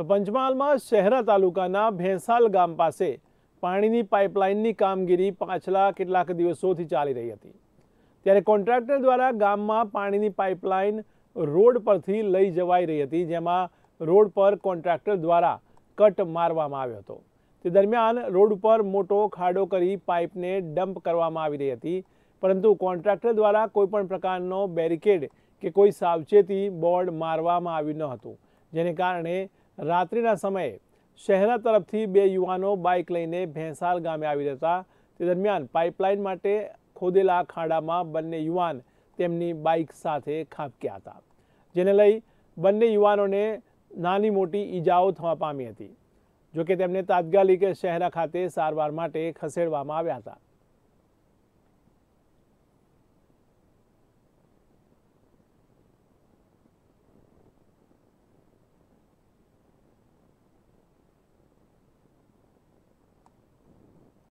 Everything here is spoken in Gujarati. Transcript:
તો પંચમહાલમાં શહેરા તાલુકાના ભેંસાલ ગામ પાસે પાણીની પાઇપલાઇનની કામગીરી પાછલા કેટલાક દિવસોથી ચાલી રહી હતી ત્યારે કોન્ટ્રાક્ટર દ્વારા ગામમાં પાણીની પાઇપલાઇન રોડ પરથી લઈ જવાઈ રહી હતી જેમાં રોડ પર કોન્ટ્રાક્ટર દ્વારા કટ મારવામાં આવ્યો હતો તે દરમિયાન રોડ પર મોટો ખાડો કરી પાઇપને ડમ્પ કરવામાં આવી રહી હતી પરંતુ કોન્ટ્રાક્ટર દ્વારા કોઈપણ પ્રકારનો બેરિકેડ કે કોઈ સાવચેતી બોર્ડ મારવામાં આવ્યું ન હતું જેને કારણે રાત્રિના સમયે શહેરા તરફથી બે યુવાનો બાઇક લઈને ભેંસાલ ગામે આવી રહેતા તે દરમિયાન પાઇપલાઇન માટે ખોદેલા ખાડામાં બંને યુવાન તેમની બાઇક સાથે ખાબક્યા હતા જેને લઈ બંને યુવાનોને નાની મોટી ઈજાઓ થવા પામી હતી જોકે તેમને તાત્કાલિક શહેરા ખાતે સારવાર માટે ખસેડવામાં આવ્યા હતા